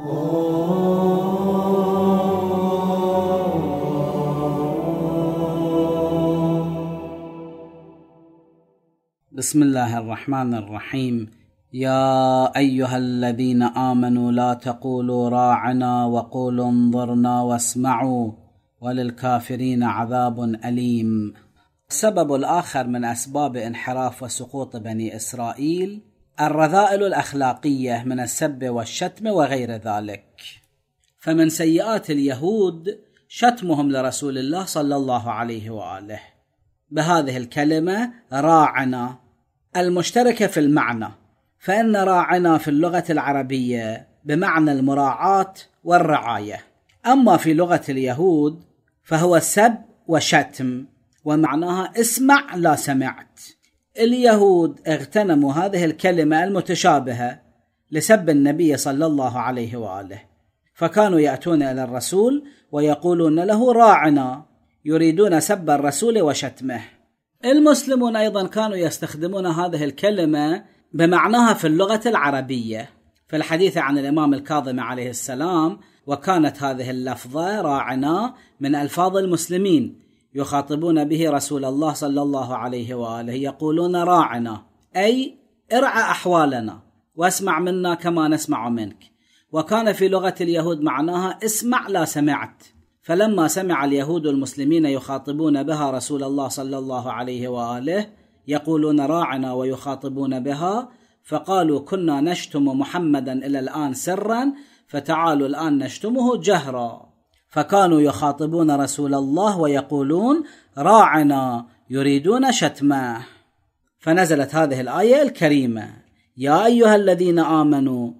بسم الله الرحمن الرحيم يا ايها الذين امنوا لا تقولوا راعنا وقولوا انظرنا واسمعوا وللكافرين عذاب اليم السبب الاخر من اسباب انحراف وسقوط بني اسرائيل الرذائل الاخلاقيه من السب والشتم وغير ذلك فمن سيئات اليهود شتمهم لرسول الله صلى الله عليه واله بهذه الكلمه راعنا المشتركه في المعنى فان راعنا في اللغه العربيه بمعنى المراعاه والرعايه اما في لغه اليهود فهو سب وشتم ومعناها اسمع لا سمعت اليهود اغتنموا هذه الكلمة المتشابهة لسب النبي صلى الله عليه واله فكانوا ياتون الى الرسول ويقولون له راعنا يريدون سب الرسول وشتمه المسلمون ايضا كانوا يستخدمون هذه الكلمه بمعناها في اللغه العربيه في الحديث عن الامام الكاظم عليه السلام وكانت هذه اللفظه راعنا من الفاظ المسلمين يخاطبون به رسول الله صلى الله عليه واله يقولون راعنا اي ارعى احوالنا واسمع منا كما نسمع منك وكان في لغه اليهود معناها اسمع لا سمعت فلما سمع اليهود المسلمين يخاطبون بها رسول الله صلى الله عليه واله يقولون راعنا ويخاطبون بها فقالوا كنا نشتم محمدا الى الان سرا فتعالوا الان نشتمه جهرا فكانوا يخاطبون رسول الله ويقولون راعنا يريدون شتمه فنزلت هذه الايه الكريمه يا ايها الذين امنوا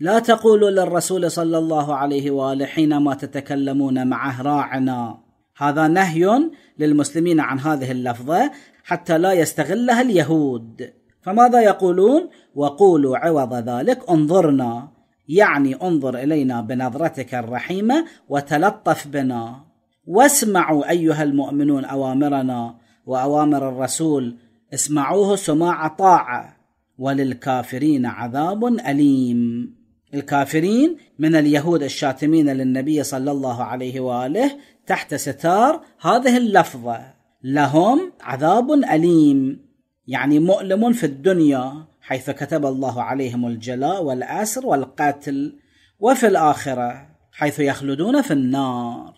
لا تقولوا للرسول صلى الله عليه واله حينما تتكلمون معه راعنا هذا نهي للمسلمين عن هذه اللفظه حتى لا يستغلها اليهود فماذا يقولون وقولوا عوض ذلك انظرنا يعني انظر الينا بنظرتك الرحيمه وتلطف بنا واسمعوا ايها المؤمنون اوامرنا واوامر الرسول اسمعوه سماع طاعه وللكافرين عذاب اليم الكافرين من اليهود الشاتمين للنبي صلى الله عليه واله تحت ستار هذه اللفظه لهم عذاب اليم يعني مؤلم في الدنيا حيث كتب الله عليهم الجلاء والاسر والقتل وفي الاخره حيث يخلدون في النار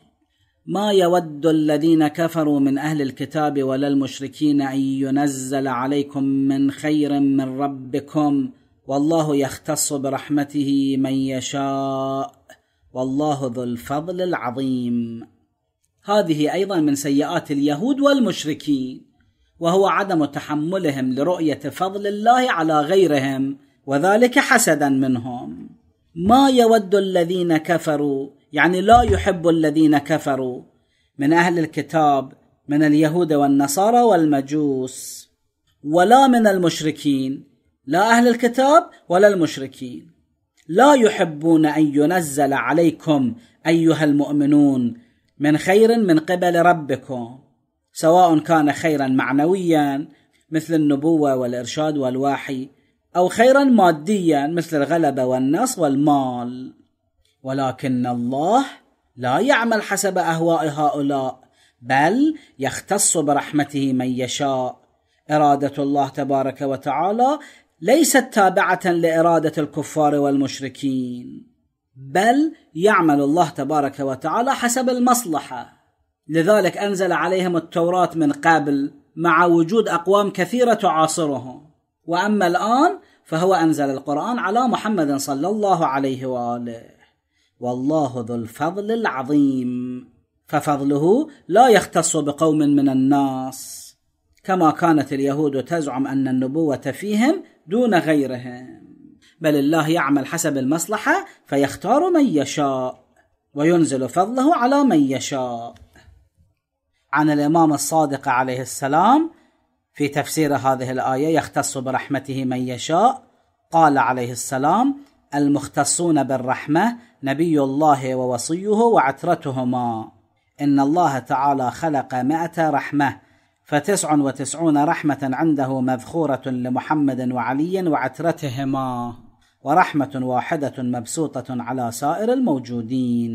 ما يود الذين كفروا من اهل الكتاب ولا المشركين ان ينزل عليكم من خير من ربكم والله يختص برحمته من يشاء والله ذو الفضل العظيم هذه ايضا من سيئات اليهود والمشركين وهو عدم تحملهم لرؤيه فضل الله على غيرهم وذلك حسدا منهم ما يود الذين كفروا يعني لا يحب الذين كفروا من اهل الكتاب من اليهود والنصارى والمجوس ولا من المشركين لا اهل الكتاب ولا المشركين لا يحبون ان ينزل عليكم ايها المؤمنون من خير من قبل ربكم سواء كان خيرا معنويا مثل النبوة والإرشاد والوحي أو خيرا ماديا مثل الغلبة والنص والمال ولكن الله لا يعمل حسب أهواء هؤلاء بل يختص برحمته من يشاء إرادة الله تبارك وتعالى ليست تابعة لإرادة الكفار والمشركين بل يعمل الله تبارك وتعالى حسب المصلحه لذلك أنزل عليهم التوراة من قبل مع وجود أقوام كثيرة تعاصرهم وأما الآن فهو أنزل القرآن على محمد صلى الله عليه وآله والله ذو الفضل العظيم ففضله لا يختص بقوم من الناس كما كانت اليهود تزعم أن النبوة فيهم دون غيرهم بل الله يعمل حسب المصلحة فيختار من يشاء وينزل فضله على من يشاء عن الامام الصادق عليه السلام في تفسير هذه الايه يختص برحمته من يشاء قال عليه السلام المختصون بالرحمه نبي الله ووصيه وعترتهما ان الله تعالى خلق مائه رحمه فتسع وتسعون رحمه عنده مذخوره لمحمد وعلي وعترتهما ورحمه واحده مبسوطه على سائر الموجودين